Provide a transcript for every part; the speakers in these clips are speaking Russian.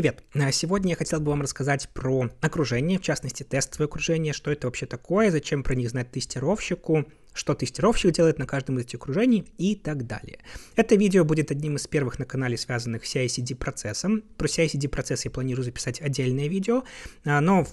привет! Э, сегодня я хотел бы вам рассказать про окружение, в частности тестовое окружение, что это вообще такое, зачем про них знать тестировщику, что тестировщик делает на каждом из этих окружений и так далее. Это видео будет одним из первых на канале, связанных с CICD процессом. Про CICD процесс я планирую записать отдельное видео, э, но в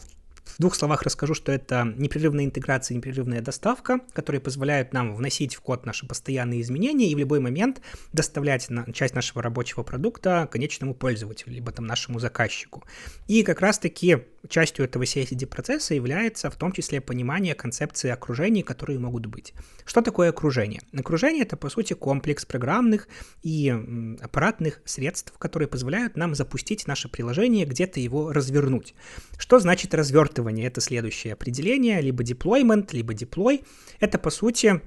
в двух словах расскажу, что это непрерывная интеграция, непрерывная доставка, которые позволяют нам вносить в код наши постоянные изменения и в любой момент доставлять на, часть нашего рабочего продукта конечному пользователю, либо там нашему заказчику. И как раз-таки частью этого CICD-процесса является в том числе понимание концепции окружений, которые могут быть. Что такое окружение? Окружение — это, по сути, комплекс программных и аппаратных средств, которые позволяют нам запустить наше приложение, где-то его развернуть. Что значит развертывание? Это следующее определение, либо deployment, либо deploy. Это, по сути,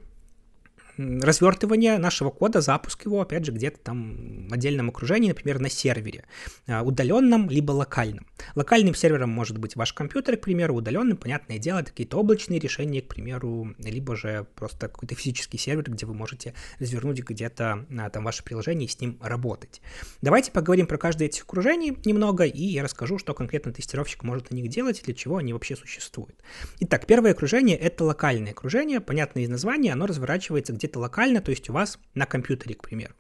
развертывание нашего кода, запуск его, опять же, где-то там в отдельном окружении, например, на сервере, а, удаленном либо локальном. Локальным сервером может быть ваш компьютер, к примеру, удаленным, понятное дело, какие-то облачные решения, к примеру, либо же просто какой-то физический сервер, где вы можете развернуть где-то а, там ваше приложение и с ним работать. Давайте поговорим про каждое из этих окружений немного, и я расскажу, что конкретно тестировщик может на них делать для чего они вообще существуют. Итак, первое окружение — это локальное окружение, понятно из названия, оно разворачивается где-то это локально, то есть у вас на компьютере, к примеру.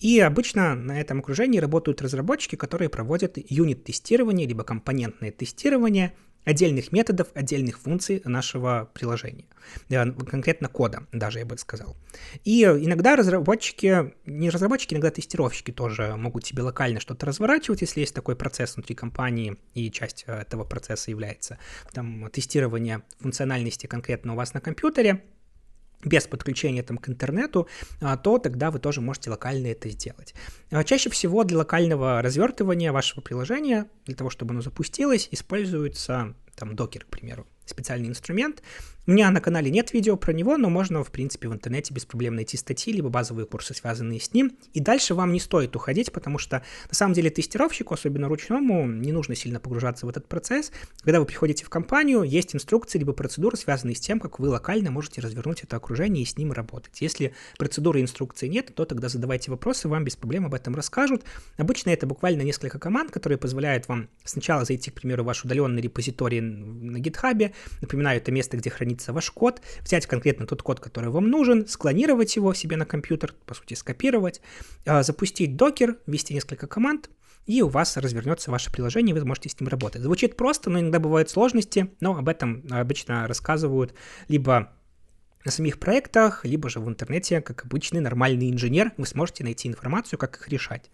И обычно на этом окружении работают разработчики, которые проводят юнит-тестирование, либо компонентное тестирование отдельных методов, отдельных функций нашего приложения, конкретно кода даже, я бы сказал. И иногда разработчики, не разработчики, иногда тестировщики тоже могут себе локально что-то разворачивать, если есть такой процесс внутри компании, и часть э, этого процесса является там, тестирование функциональности конкретно у вас на компьютере, без подключения там, к интернету, а, то тогда вы тоже можете локально это сделать. А, чаще всего для локального развертывания вашего приложения, для того, чтобы оно запустилось, используется там докер, к примеру, специальный инструмент, у меня на канале нет видео про него, но можно, в принципе, в интернете без проблем найти статьи, либо базовые курсы, связанные с ним. И дальше вам не стоит уходить, потому что, на самом деле, тестировщику, особенно ручному, не нужно сильно погружаться в этот процесс. Когда вы приходите в компанию, есть инструкции, либо процедуры, связанные с тем, как вы локально можете развернуть это окружение и с ним работать. Если процедуры и инструкции нет, то тогда задавайте вопросы, вам без проблем об этом расскажут. Обычно это буквально несколько команд, которые позволяют вам сначала зайти, к примеру, в ваш удаленный репозиторий на GitHub. Напоминаю, это место, где хранится говорится, ваш код, взять конкретно тот код, который вам нужен, склонировать его себе на компьютер, по сути, скопировать, а, запустить докер, ввести несколько команд, и у вас развернется ваше приложение, и вы сможете с ним работать. Звучит просто, но иногда бывают сложности, но об этом обычно рассказывают либо на самих проектах, либо же в интернете, как обычный нормальный инженер, вы сможете найти информацию, как их решать.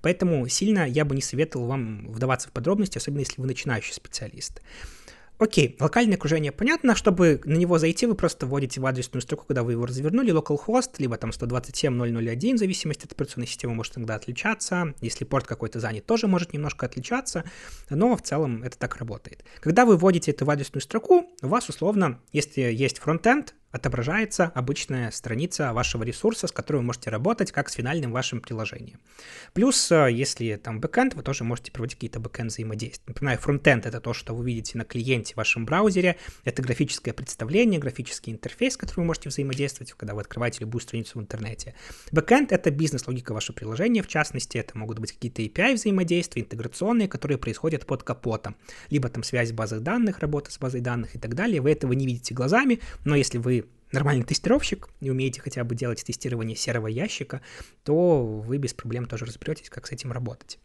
Поэтому сильно я бы не советовал вам вдаваться в подробности, особенно если вы начинающий специалист. Окей, локальное окружение понятно. Чтобы на него зайти, вы просто вводите в адресную строку, когда вы его развернули, localhost, либо там 127.0.0.1, в зависимости от операционной системы, может иногда отличаться. Если порт какой-то занят, тоже может немножко отличаться, но в целом это так работает. Когда вы вводите это в адресную строку, у вас условно, если есть фронтенд, отображается обычная страница вашего ресурса, с которой вы можете работать, как с финальным вашим приложением. Плюс, э, если там бэкэнд, вы тоже можете проводить какие-то бэкэнд взаимодействия. Например, фронтенд — это то, что вы видите на клиенте в вашем браузере, это графическое представление, графический интерфейс, с которым вы можете взаимодействовать, когда вы открываете любую страницу в интернете. Бэкэнд — это бизнес-логика вашего приложения, в частности, это могут быть какие-то API взаимодействия, интеграционные, которые происходят под капотом. Либо там связь базы данных, работа с базой данных и так далее. Вы этого не видите глазами, но если вы нормальный тестировщик и умеете хотя бы делать тестирование серого ящика, то вы без проблем тоже разберетесь, как с этим работать.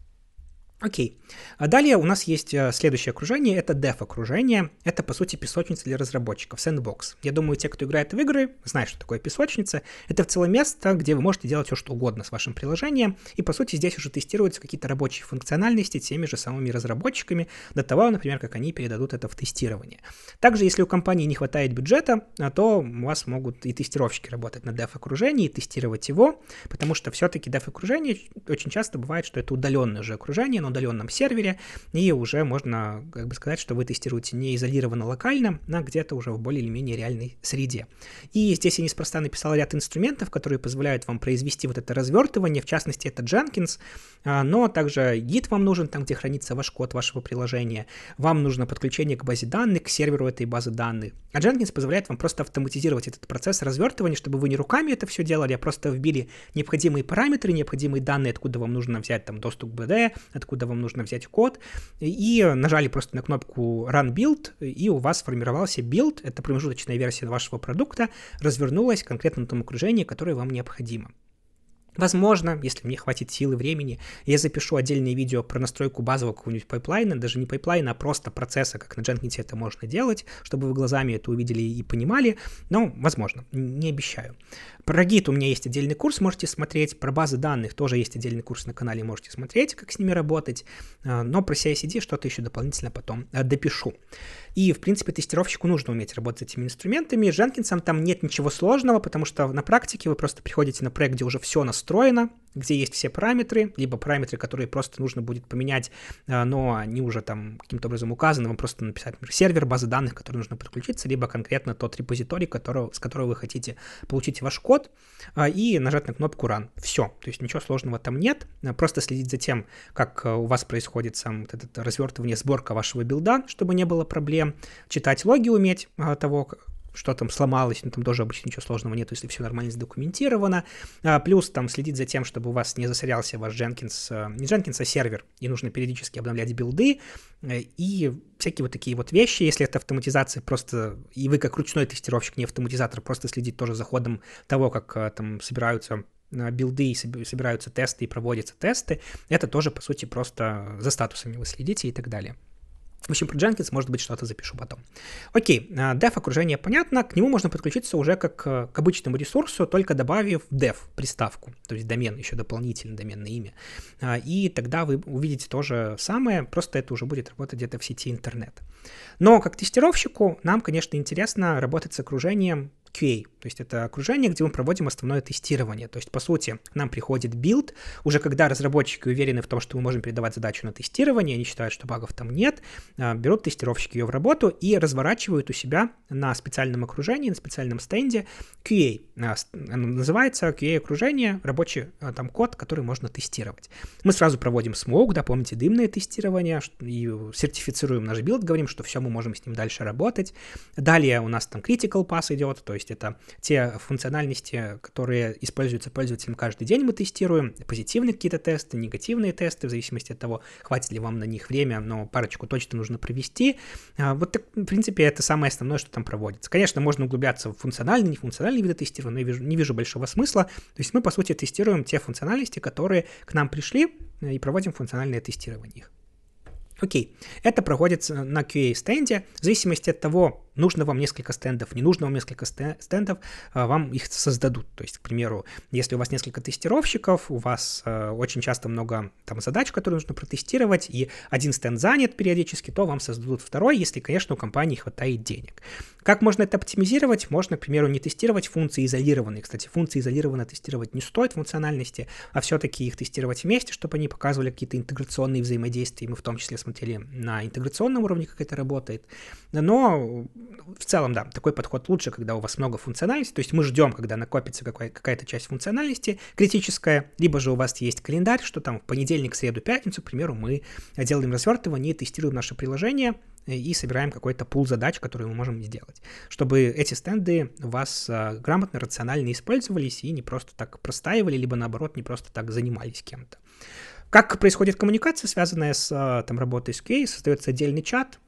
Окей. А далее у нас есть э, следующее окружение, это деф-окружение. Это, по сути, песочница для разработчиков, Sandbox. Я думаю, те, кто играет в игры, знают, что такое песочница. Это в целом место, где вы можете делать все, что угодно с вашим приложением. И, по сути, здесь уже тестируются какие-то рабочие функциональности теми же самыми разработчиками, до того, например, как они передадут это в тестирование. Также, если у компании не хватает бюджета, а, то у вас могут и тестировщики работать на деф-окружении, и тестировать его, потому что все-таки деф-окружение очень часто бывает, что это удаленное же окружение, но удаленном сервере, и уже можно как бы сказать, что вы тестируете не изолированно локально, а где-то уже в более или менее реальной среде. И здесь я неспроста написал ряд инструментов, которые позволяют вам произвести вот это развертывание, в частности это Jenkins, а, но также гид вам нужен, там где хранится ваш код вашего приложения, вам нужно подключение к базе данных, к серверу этой базы данных. А Jenkins позволяет вам просто автоматизировать этот процесс развертывания, чтобы вы не руками это все делали, а просто вбили необходимые параметры, необходимые данные, откуда вам нужно взять там доступ к BD, откуда откуда вам нужно взять код, и нажали просто на кнопку Run Build, и у вас сформировался build, это промежуточная версия вашего продукта, развернулась конкретно на том окружении, которое вам необходимо. Возможно, если мне хватит сил и времени, я запишу отдельное видео про настройку базового какого-нибудь пайплайна, даже не пайплайна, а просто процесса, как на Jenkins это можно делать, чтобы вы глазами это увидели и понимали, но возможно, не обещаю. Про Git у меня есть отдельный курс, можете смотреть, про базы данных тоже есть отдельный курс на канале, можете смотреть, как с ними работать, а, но про CI-CD что-то еще дополнительно потом а, допишу. И, в принципе, тестировщику нужно уметь работать с этими инструментами, с Jenkinsом там нет ничего сложного, потому что на практике вы просто приходите на проект, где уже все настроено, устроена, где есть все параметры, либо параметры, которые просто нужно будет поменять, э, но они уже там каким-то образом указаны, вам просто написать, например, сервер, базы данных, к которой нужно подключиться, либо конкретно тот репозиторий, которого, с которого вы хотите получить ваш код, э, и нажать на кнопку Run. Все, то есть ничего сложного там нет, э, просто следить за тем, как у вас происходит сам вот этот развертывание, сборка вашего билда, чтобы не было проблем, читать логи уметь того, что там сломалось, ну там тоже обычно ничего сложного нет, если все нормально задокументировано. А, плюс там следить за тем, чтобы у вас не засорялся ваш Jenkins, э, не Jenkins, а сервер, и нужно периодически обновлять билды э, и всякие вот такие вот вещи. Если это автоматизация, просто и вы как ручной тестировщик, не автоматизатор, просто следить тоже за ходом того, как э, там собираются билды, собираются тесты и проводятся тесты, это тоже, по сути, просто за статусами вы следите и так далее. В общем, про Jenkins, может быть, что-то запишу потом. Окей, а, dev окружение понятно, к нему можно подключиться уже как э, к обычному ресурсу, только добавив dev приставку, то есть домен, еще дополнительное доменное имя. А, и тогда вы увидите то же самое, просто это уже будет работать где-то в сети интернет. Но как тестировщику нам, конечно, интересно работать с окружением QA, то есть это окружение, где мы проводим основное тестирование. То есть, по сути, нам приходит билд, уже когда разработчики уверены в том, что мы можем передавать задачу на тестирование, они считают, что багов там нет, а, берут тестировщики ее в работу и разворачивают у себя на специальном окружении, на специальном стенде QA. А, называется QA-окружение, рабочий а, там код, который можно тестировать. Мы сразу проводим смог, да, помните, дымное тестирование, и сертифицируем наш билд, говорим, что все, мы можем с ним дальше работать. Далее у нас там critical pass идет, то есть есть это те функциональности, которые используются пользователем каждый день мы тестируем, позитивные какие-то тесты, негативные тесты, в зависимости от того, хватит ли вам на них время, но парочку точно нужно провести. А, вот так, в принципе, это самое основное, что там проводится. Конечно, можно углубляться в функциональные, нефункциональные виды тестирования, но я вижу, не вижу большого смысла. То есть мы, по сути, тестируем те функциональности, которые к нам пришли, э, и проводим функциональное тестирование их. Окей, это проходит на QA-стенде. В зависимости от того, нужно вам несколько стендов, не нужно вам несколько стендов, а, вам их создадут. То есть, к примеру, если у вас несколько тестировщиков, у вас а, очень часто много там задач, которые нужно протестировать, и один стенд занят периодически, то вам создадут второй, если, конечно, у компании хватает денег. Как можно это оптимизировать? Можно, к примеру, не тестировать функции изолированные. Кстати, функции изолированно тестировать не стоит функциональности, а все-таки их тестировать вместе, чтобы они показывали какие-то интеграционные взаимодействия, мы в том числе смотрели на интеграционном уровне, как это работает. Но в целом, да, такой подход лучше, когда у вас много функциональности, то есть мы ждем, когда накопится какая-то часть функциональности критическая, либо же у вас есть календарь, что там в понедельник, среду, пятницу, к примеру, мы делаем развертывание, тестируем наше приложение э, и собираем какой-то пул задач, которые мы можем сделать, чтобы эти стенды у вас э, грамотно, рационально использовались и не просто так простаивали, либо наоборот, не просто так занимались кем-то. Как происходит коммуникация, связанная с э, там, работой с QA, создается отдельный чат,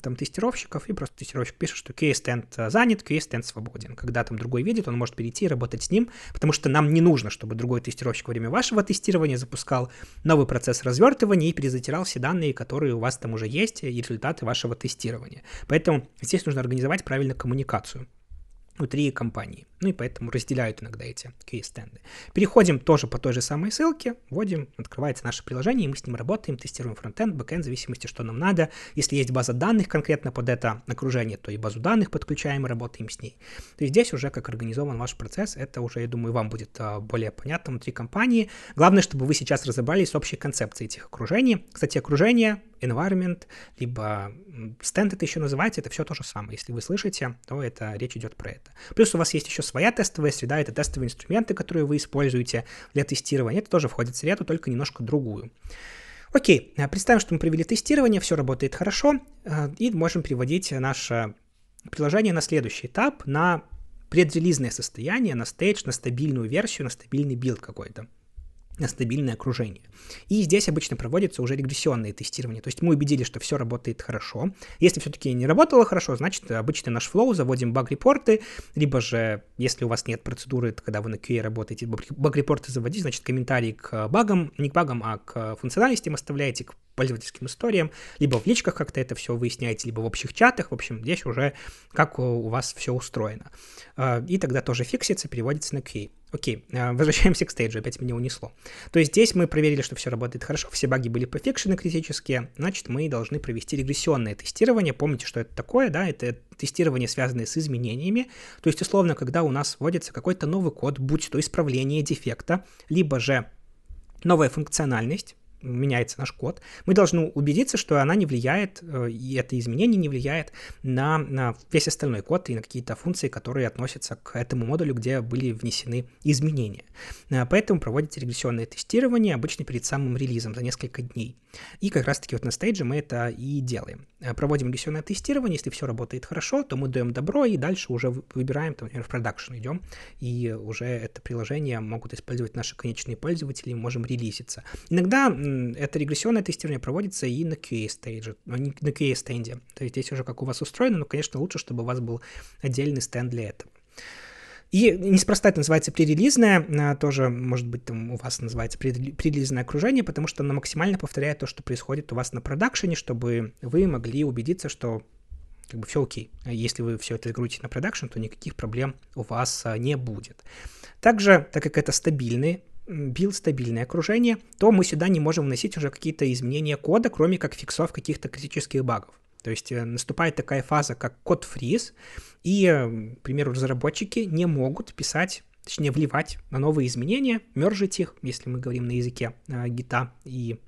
там тестировщиков, и просто тестировщик пишет, что кейс-стенд э, занят, кейс-стенд свободен. Когда там другой видит, он может перейти и работать с ним, потому что нам не нужно, чтобы другой тестировщик во время вашего тестирования запускал новый процесс развертывания и перезатирал все данные, которые у вас там уже есть, и результаты вашего тестирования. Поэтому здесь нужно организовать правильно коммуникацию внутри компании. Ну и поэтому разделяют иногда эти кейс-стенды. Переходим тоже по той же самой ссылке, вводим, открывается наше приложение, и мы с ним работаем, тестируем фронтенд, бэкенд, в зависимости, что нам надо. Если есть база данных конкретно под это окружение, то и базу данных подключаем и работаем с ней. То есть здесь уже как организован ваш процесс, это уже, я думаю, вам будет а, более понятно внутри компании. Главное, чтобы вы сейчас разобрались с общей концепцией этих окружений. Кстати, окружение environment, либо стенд это еще называется, это все то же самое. Если вы слышите, то это речь идет про это. Плюс у вас есть еще своя тестовая среда, это тестовые инструменты, которые вы используете для тестирования. Это тоже входит в среду, только немножко другую. Окей, э, представим, что мы провели тестирование, все работает хорошо, э, и можем переводить наше приложение на следующий этап, на предрелизное состояние, на стейдж, на стабильную версию, на стабильный билд какой-то стабильное окружение. И здесь обычно проводятся уже регрессионные тестирования. То есть мы убедились, что все работает хорошо. Если все-таки не работало хорошо, значит, обычно наш флоу, заводим баг-репорты, либо же, если у вас нет процедуры, когда вы на QA работаете, баг-репорты заводить, значит, комментарии к багам, не к багам, а к функциональностям оставляете, к пользовательским историям, либо в личках как-то это все выясняете, либо в общих чатах, в общем, здесь уже как у вас все устроено. А, и тогда тоже фиксится, переводится на QA. Окей, э, возвращаемся к стейджу, опять меня унесло. То есть здесь мы проверили, что все работает хорошо, все баги были пофикшены критические, значит, мы должны провести регрессионное тестирование. Помните, что это такое, да? Это тестирование, связанное с изменениями. То есть, условно, когда у нас вводится какой-то новый код, будь то исправление дефекта, либо же новая функциональность, меняется наш код, мы должны убедиться, что она не влияет, э, и это изменение не влияет на, на весь остальной код и на какие-то функции, которые относятся к этому модулю, где были внесены изменения. Э, поэтому проводите регрессионное тестирование обычно перед самым релизом за несколько дней. И как раз-таки вот на стейдже мы это и делаем. Э, проводим регрессионное тестирование, если все работает хорошо, то мы даем добро и дальше уже выбираем, там, например, в продакшн идем, и уже это приложение могут использовать наши конечные пользователи, можем релизиться. Иногда это регрессионное тестирование проводится и на QA-стейдже, ну, на QA-стенде. То есть здесь уже как у вас устроено, но, конечно, лучше, чтобы у вас был отдельный стенд для этого. И неспроста это называется пререлизное, а, тоже, может быть, там у вас называется пререлизное окружение, потому что оно максимально повторяет то, что происходит у вас на продакшене, чтобы вы могли убедиться, что как бы все окей. Если вы все это загрузите на продакшн, то никаких проблем у вас а, не будет. Также, так как это стабильные бил стабильное окружение, то мы сюда не можем вносить уже какие-то изменения кода, кроме как фиксов каких-то критических багов. То есть э, наступает такая фаза, как код фриз, и, э, к примеру, разработчики не могут писать точнее, вливать на новые изменения, мержить их, если мы говорим на языке э, и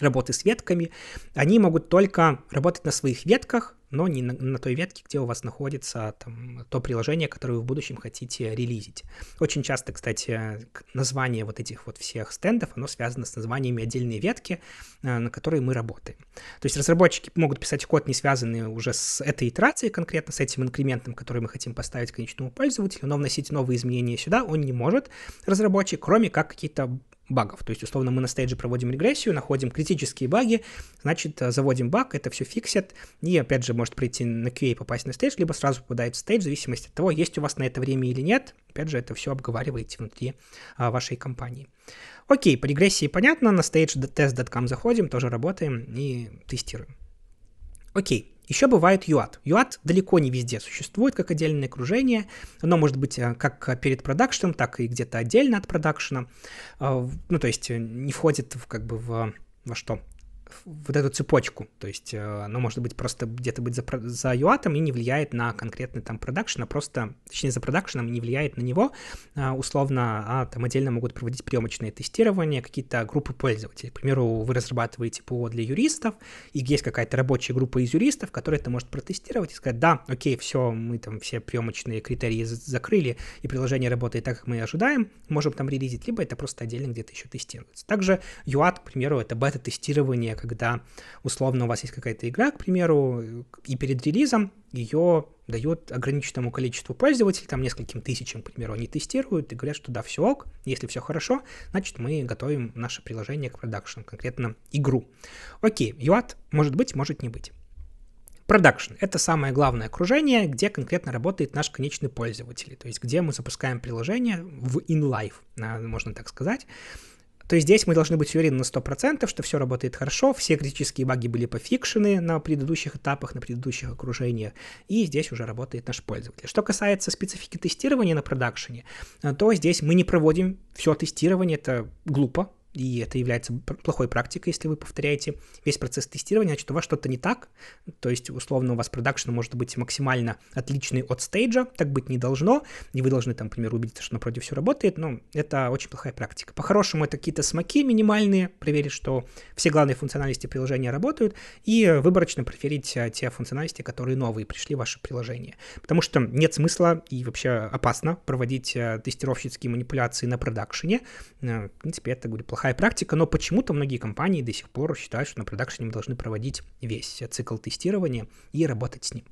работы с ветками, они могут только работать на своих ветках, но не на, на той ветке, где у вас находится там, то приложение, которое вы в будущем хотите релизить. Очень часто, кстати, название вот этих вот всех стендов, оно связано с названиями отдельной ветки, э, на которой мы работаем. То есть разработчики могут писать код, не связанный уже с этой итерацией, конкретно с этим инкрементом, который мы хотим поставить конечному пользователю, но вносить новые изменения сюда он не может, разработчик, кроме как какие-то багов. То есть, условно, мы на стейдже проводим регрессию, находим критические баги, значит, э, заводим баг, это все фиксит, и, опять же, может прийти на QA попасть на стейдж, либо сразу попадает в стейдж, в зависимости от того, есть у вас на это время или нет. Опять же, это все обговариваете внутри а, вашей компании. Окей, по регрессии понятно, на stagtest.com заходим, тоже работаем и тестируем. Окей, еще бывает UAT. UAT далеко не везде существует как отдельное окружение. Оно может быть э, как перед продакшеном, так и где-то отдельно от продакшена. Э, ну, то есть э, не входит в, как бы в во что? вот эту цепочку. То есть э, оно может быть просто где-то быть за, за UATом и не влияет на конкретный там продакшн, а просто, точнее, за продакшном не влияет на него а, условно, а там отдельно могут проводить приемочные тестирования, какие-то группы пользователей. К примеру, вы разрабатываете ПО для юристов, и есть какая-то рабочая группа из юристов, которая это может протестировать и сказать, да, окей, все, мы там все приемочные критерии закрыли, и приложение работает так, как мы и ожидаем, можем там релизить, либо это просто отдельно где-то еще тестируется. Также UAT, к примеру, это бета-тестирование когда условно у вас есть какая-то игра, к примеру, и перед релизом ее дают ограниченному количеству пользователей, там нескольким тысячам, к примеру, они тестируют и говорят, что да, все ок, если все хорошо, значит мы готовим наше приложение к продакшн, конкретно игру. Окей, UAT может быть, может не быть. Продакшн — это самое главное окружение, где конкретно работает наш конечный пользователь, то есть где мы запускаем приложение в in-life, можно так сказать то есть здесь мы должны быть уверены на 100%, что все работает хорошо, все критические баги были пофикшены на предыдущих этапах, на предыдущих окружениях, и здесь уже работает наш пользователь. Что касается специфики тестирования на продакшене, э, то здесь мы не проводим все тестирование, это глупо, и это является плохой практикой, если вы повторяете весь процесс тестирования, значит, у вас что-то не так, то есть, условно, у вас продакшн может быть максимально отличный от стейджа, так быть не должно, и вы должны, там, например, убедиться, что напротив все работает, но это очень плохая практика. По-хорошему, это какие-то смоки минимальные, проверить, что все главные функциональности приложения работают, и выборочно проферить а, те функциональности, которые новые пришли в ваше приложение, потому что нет смысла и вообще опасно проводить а, тестировщицкие манипуляции на продакшене, э, в принципе, это, говорю, плохая плохая практика, но почему-то многие компании до сих пор считают, что на продакшене мы должны проводить весь цикл тестирования и работать с ним.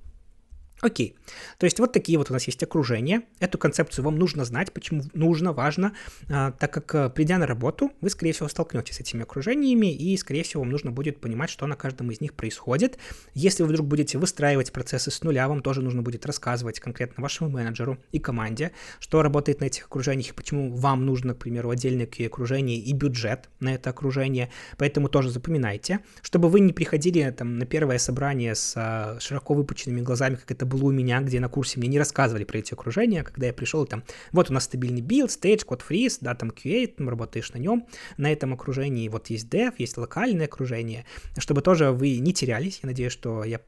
Окей. То есть вот такие вот у нас есть окружения. Эту концепцию вам нужно знать, почему нужно, важно, а, так как э, придя на работу, вы, скорее всего, столкнетесь с этими окружениями, и, скорее всего, вам нужно будет понимать, что на каждом из них происходит. Если вы вдруг будете выстраивать процессы с нуля, вам тоже нужно будет рассказывать конкретно вашему менеджеру и команде, что работает на этих окружениях, и почему вам нужно, к примеру, отдельное окружение и бюджет на это окружение. Поэтому тоже запоминайте, чтобы вы не приходили там на первое собрание с а, широко выпученными глазами, как это было у меня, где на курсе мне не рассказывали про эти окружения, когда я пришел, там, вот у нас стабильный билд, стейдж, код фриз, да, там QA, там работаешь на нем, на этом окружении вот есть dev, есть локальное окружение, чтобы тоже вы не терялись, я надеюсь, что я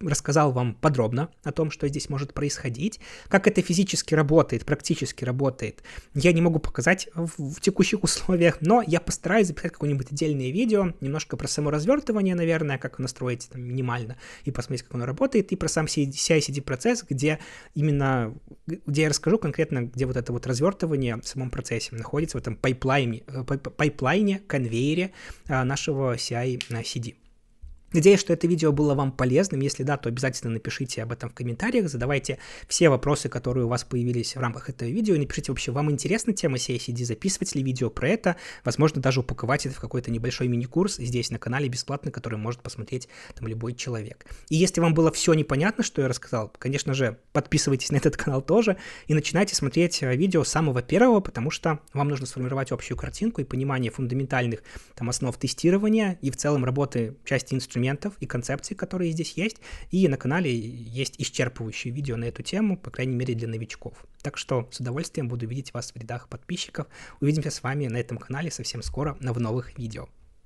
рассказал вам подробно о том, что здесь может происходить, как это физически работает, практически работает. Я не могу показать в, в текущих условиях, но я постараюсь записать какое-нибудь отдельное видео, немножко про само развертывание, наверное, как настроить там, минимально и посмотреть, как оно работает, и про сам CI-CD процесс, где именно, где я расскажу конкретно, где вот это вот развертывание в самом процессе находится, в этом пайплайне, э, пайплайне конвейере э, нашего CI-CD. Надеюсь, что это видео было вам полезным. Если да, то обязательно напишите об этом в комментариях, задавайте все вопросы, которые у вас появились в рамках этого видео, напишите вообще, вам интересна тема CICD, записывать ли видео про это, возможно, даже упаковать это в какой-то небольшой мини-курс здесь на канале бесплатно, который может посмотреть там любой человек. И если вам было все непонятно, что я рассказал, конечно же, подписывайтесь на этот канал тоже и начинайте смотреть э, видео с самого первого, потому что вам нужно сформировать общую картинку и понимание фундаментальных там основ тестирования и в целом работы части инструментов моментов и концепций, которые здесь есть, и на канале есть исчерпывающие видео на эту тему, по крайней мере для новичков. Так что с удовольствием буду видеть вас в рядах подписчиков. Увидимся с вами на этом канале совсем скоро в новых видео.